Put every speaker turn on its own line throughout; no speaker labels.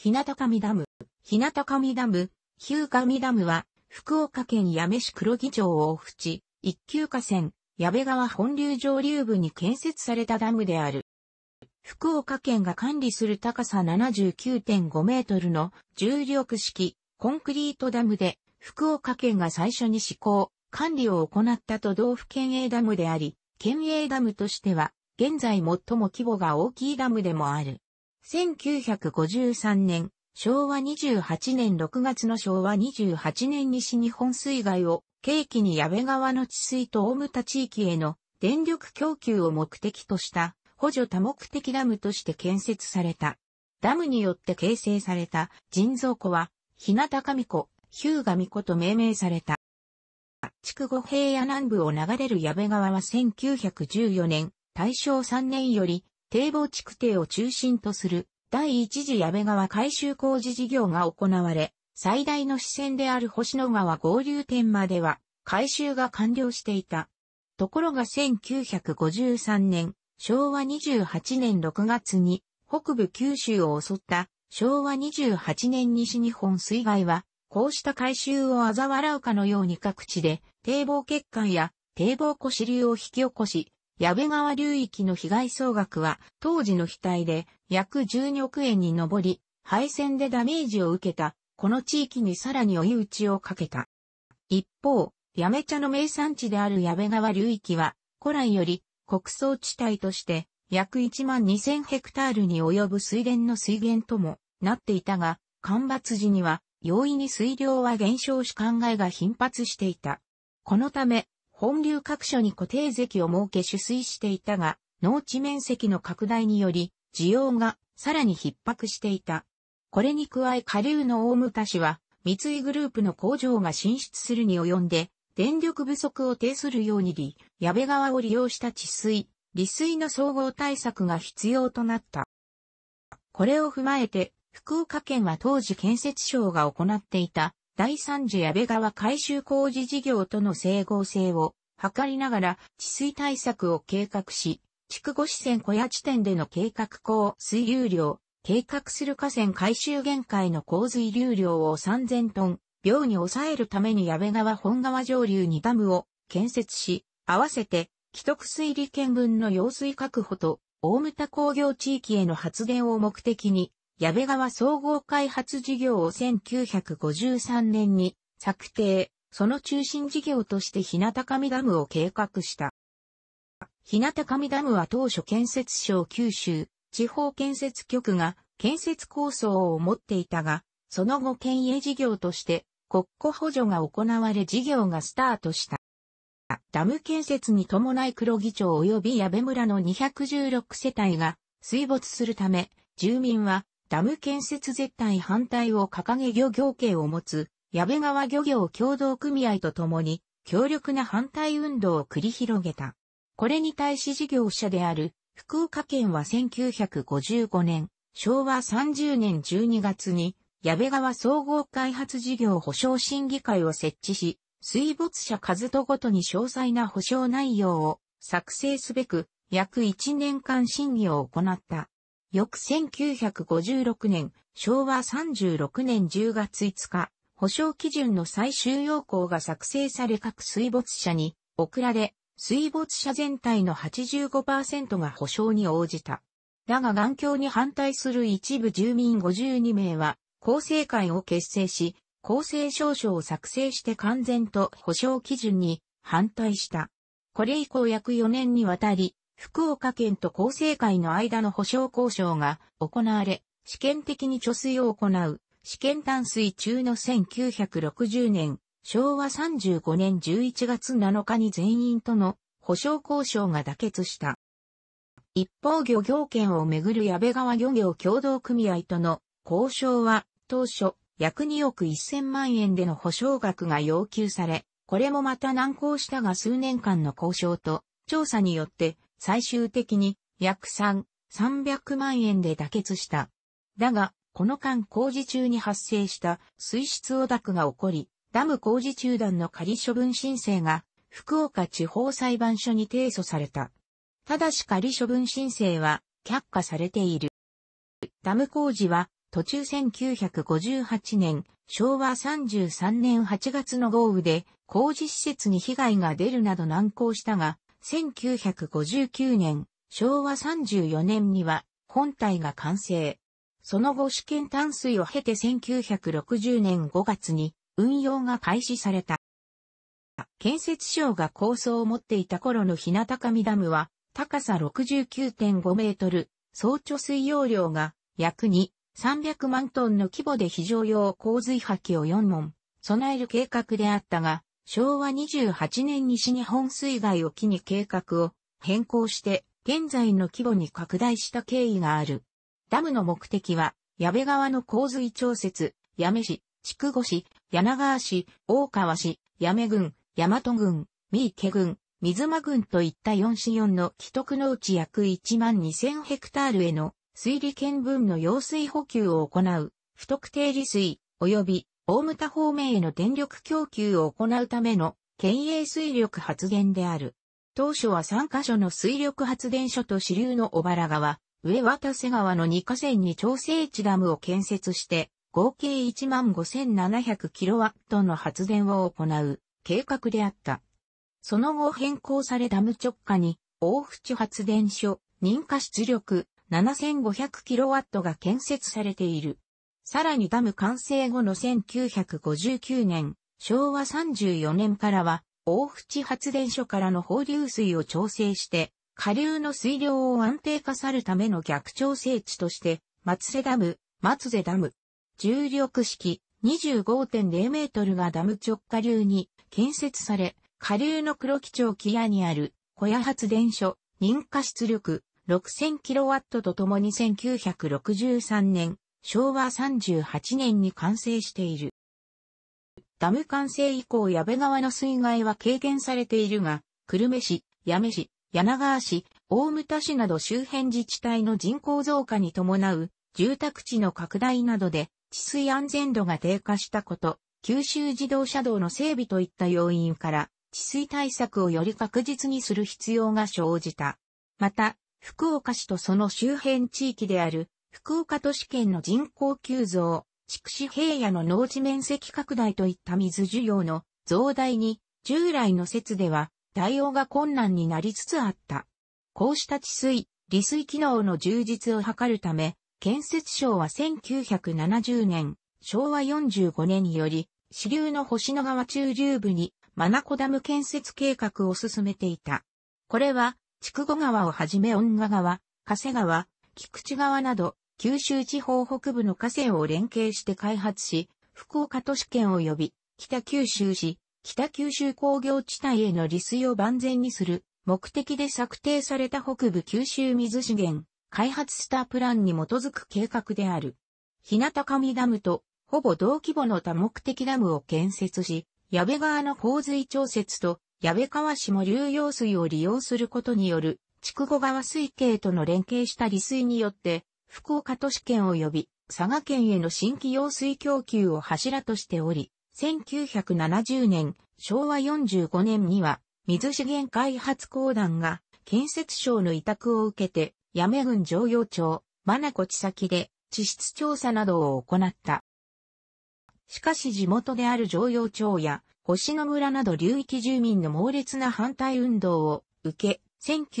日向上ダム。日向上ダム、日向上ダムは、福岡県八女市黒木町大淵、一級河川、矢部川本流上流部に建設されたダムである。福岡県が管理する高さ79.5メートルの重力式コンクリートダムで、福岡県が最初に施行、管理を行った都道府県営ダムであり、県営ダムとしては、現在最も規模が大きいダムでもある。1953年、昭和28年6月の昭和28年西日本水害を契機に矢部川の治水と大牟田地域への電力供給を目的とした補助多目的ダムとして建設された。ダムによって形成された人造湖は、日向神湖、日向神湖と命名された。区後平野南部を流れる矢部川は1914年、大正3年より堤防築堤を中心とする第一次矢部川改修工事事業が行われ、最大の支線である星野川合流点までは改修が完了していた。ところが1953年、昭和28年6月に北部九州を襲った昭和28年西日本水害は、こうした改修を嘲笑うかのように各地で堤防欠陥や堤防越流を引き起こし、矢部川流域の被害総額は当時の被体で約12億円に上り、敗戦でダメージを受けた、この地域にさらに追い打ちをかけた。一方、八女茶の名産地である矢部川流域は、古来より国葬地帯として約1万2000ヘクタールに及ぶ水田の水源ともなっていたが、干ばつ時には容易に水量は減少し考えが頻発していた。このため、本流各所に固定席を設け取水していたが、農地面積の拡大により、需要がさらに逼迫していた。これに加え下流の大牟田市は、三井グループの工場が進出するに及んで、電力不足を呈するようにり、矢部川を利用した治水、利水の総合対策が必要となった。これを踏まえて、福岡県は当時建設省が行っていた第三次矢部川改修工事事業との整合性を図りながら治水対策を計画し、筑後支線小屋地点での計画高水流量、計画する河川回収限界の洪水流量を3000トン、秒に抑えるために矢部川本川上流にダムを建設し、合わせて既得水利権分の用水確保と大牟田工業地域への発電を目的に、矢部川総合開発事業を1953年に策定、その中心事業として日向上ダムを計画した。日向上ダムは当初建設省九州地方建設局が建設構想を持っていたが、その後県営事業として国庫補助が行われ事業がスタートした。ダム建設に伴い黒木町及び矢部村の216世帯が水没するため、住民はダム建設絶対反対を掲げ漁業権を持つ矢部川漁業協同組合とともに、強力な反対運動を繰り広げた。これに対し事業者である、福岡県は1955年、昭和30年12月に、矢部川総合開発事業保障審議会を設置し、水没者数とごとに詳細な保障内容を作成すべく、約1年間審議を行った。翌1956年、昭和36年10月5日、保証基準の最終要項が作成され各水没者に送られ、水没者全体の85%が保証に応じた。だが眼鏡に反対する一部住民52名は、構成会を結成し、厚生証書を作成して完全と保証基準に反対した。これ以降約4年にわたり、福岡県と厚生会の間の保障交渉が行われ、試験的に貯水を行う試験淡水中の1960年、昭和35年11月7日に全員との保証交渉が妥結した。一方漁業権をめぐる矢部川漁業協同組合との交渉は当初約2億1000万円での保証額が要求され、これもまた難航したが数年間の交渉と調査によって最終的に約3、300万円で妥結した。だが、この間工事中に発生した水質汚濁が起こり、ダム工事中断の仮処分申請が福岡地方裁判所に提訴された。ただし仮処分申請は却下されている。ダム工事は途中1958年、昭和33年8月の豪雨で工事施設に被害が出るなど難航したが、1959年、昭和34年には本体が完成。その後試験淡水を経て1960年5月に運用が開始された。建設省が構想を持っていた頃の日向上ダムは高さ69.5メートル、総貯水容量が約2、300万トンの規模で非常用洪水破棄を4門備える計画であったが、昭和28年西日本水害を機に計画を変更して現在の規模に拡大した経緯がある。ダムの目的は、矢部川の洪水調節、矢部市、筑後市、柳川市、大川市、矢部郡、大和郡、三池郡、水間郡といった4市4の既得のうち約1万2000ヘクタールへの水利県分の用水補給を行う、不特定利水、及び大牟田方面への電力供給を行うための県営水力発電である。当初は3カ所の水力発電所と支流の小原川、上渡瀬川の2河川に調整地ダムを建設して、合計 15,700kW の発電を行う計画であった。その後変更されダム直下に、大淵発電所、認可出力 7500kW が建設されている。さらにダム完成後の1959年、昭和34年からは、大淵発電所からの放流水を調整して、下流の水量を安定化さるための逆調整地として、松瀬ダム、松瀬ダム、重力式25.0メートルがダム直下流に建設され、下流の黒木町木屋にある小屋発電所、認可出力 6000kW とともに1963年、昭和38年に完成している。ダム完成以降矢部川の水害は軽減されているが、久留米市、八女市、柳川市、大牟田市など周辺自治体の人口増加に伴う住宅地の拡大などで治水安全度が低下したこと、九州自動車道の整備といった要因から治水対策をより確実にする必要が生じた。また、福岡市とその周辺地域である福岡都市圏の人口急増、筑紫平野の農地面積拡大といった水需要の増大に従来の説では対応が困難になりつつあった。こうした治水、利水機能の充実を図るため、建設省は1970年、昭和45年により、支流の星野川中流部に、マナコダム建設計画を進めていた。これは、筑後川をはじめ恩賀川、加瀬川、菊池川など、九州地方北部の河川を連携して開発し、福岡都市圏及び北九州市、北九州工業地帯への利水を万全にする目的で策定された北部九州水資源開発スタープランに基づく計画である。日向上ダムとほぼ同規模の多目的ダムを建設し、矢部川の洪水調節と矢部川市も流用水を利用することによる筑後川水系との連携した利水によって、福岡都市圏及び佐賀県への新規用水供給を柱としており、1970年、昭和45年には、水資源開発公団が、建設省の委託を受けて、八女郡城陽町、真コ地先で、地質調査などを行った。しかし地元である城陽町や、星野村など流域住民の猛烈な反対運動を受け、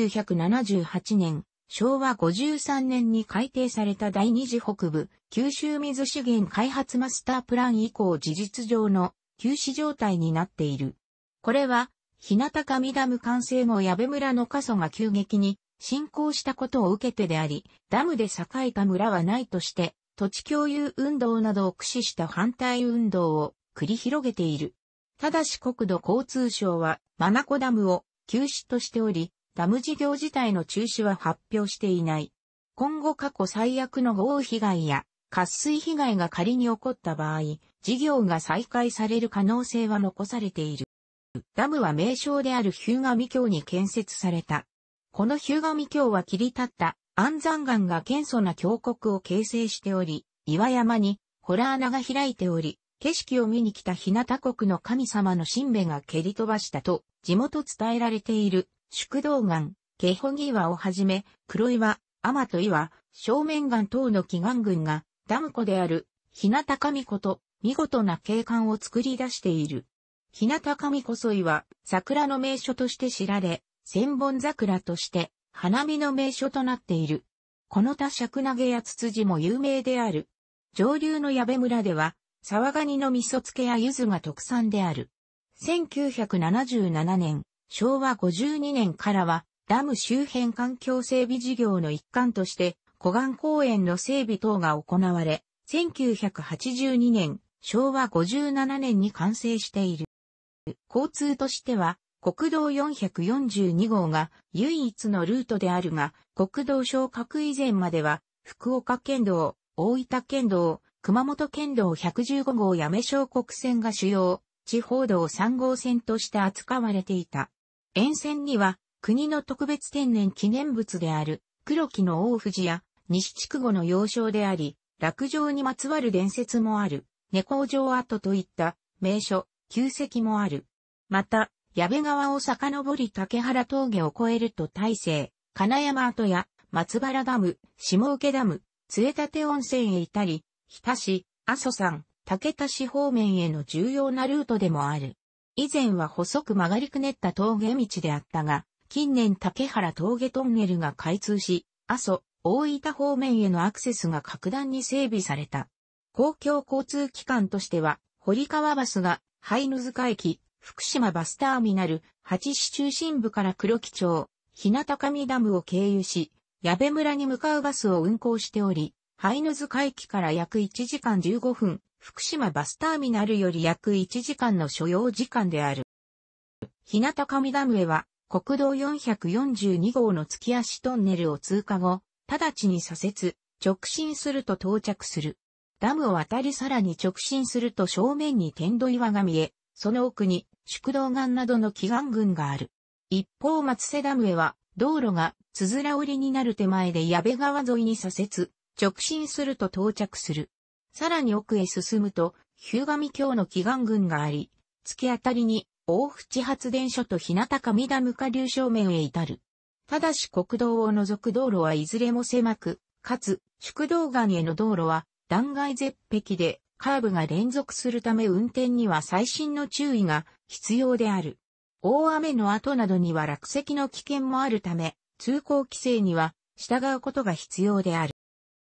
1978年、昭和53年に改定された第二次北部、九州水資源開発マスタープラン以降事実上の休止状態になっている。これは、日向上ダム完成後矢部村の過疎が急激に進行したことを受けてであり、ダムで栄えた村はないとして、土地共有運動などを駆使した反対運動を繰り広げている。ただし国土交通省は、マナコダムを休止としており、ダム事業自体の中止は発表していない。今後過去最悪の豪雨被害や渇水被害が仮に起こった場合、事業が再開される可能性は残されている。ダムは名称であるヒューガミ峡に建設された。このヒューガミ峡は切り立った安山岩が謙素な峡谷を形成しており、岩山にホラー穴が開いており、景色を見に来た日向国の神様の神兵が蹴り飛ばしたと地元伝えられている宿道岩、ケホギ岩をはじめ、黒岩、アマト岩、正面岩等の祈願群が、ダム湖である、日向神子と、見事な景観を作り出している。日向神子沿いは、桜の名所として知られ、千本桜として、花見の名所となっている。この他尺投げやツツジも有名である。上流の矢部村では、沢ガニの味噌漬けや柚子が特産である。1977年、昭和52年からは、ダム周辺環境整備事業の一環として、湖岸公園の整備等が行われ、1982年、昭和57年に完成している。交通としては、国道442号が唯一のルートであるが、国道昇格以前までは、福岡県道、大分県道、熊本県道115号八女小国線が主要、地方道3号線として扱われていた。沿線には国の特別天然記念物である黒木の大藤や西筑後の要衝であり、落城にまつわる伝説もある、猫城跡といった名所、旧跡もある。また、矢部川を遡り竹原峠を越えると大勢、金山跡や松原ダム、下請ダム、杖立温泉へ至り、日田市、阿蘇山、竹田市方面への重要なルートでもある。以前は細く曲がりくねった峠道であったが、近年竹原峠トンネルが開通し、阿蘇、大分方面へのアクセスが格段に整備された。公共交通機関としては、堀川バスが、灰野塚駅、福島バスターミナル、八市中心部から黒木町、日向上ダムを経由し、矢部村に向かうバスを運行しており、ハイヌズ海域から約1時間15分、福島バスターミナルより約1時間の所要時間である。日向上ダムへは、国道442号の月足トンネルを通過後、直ちに左折、直進すると到着する。ダムを渡りさらに直進すると正面に天土岩が見え、その奥に宿道岩などの祈願群がある。一方松瀬ダムへは、道路がつづら折りになる手前で矢部川沿いに左折、直進すると到着する。さらに奥へ進むと、日向教の祈願群があり、突き当たりに大淵発電所と日向上田無下流正面へ至る。ただし国道を除く道路はいずれも狭く、かつ、宿道岩への道路は断崖絶壁でカーブが連続するため運転には最新の注意が必要である。大雨の後などには落石の危険もあるため、通行規制には従うことが必要である。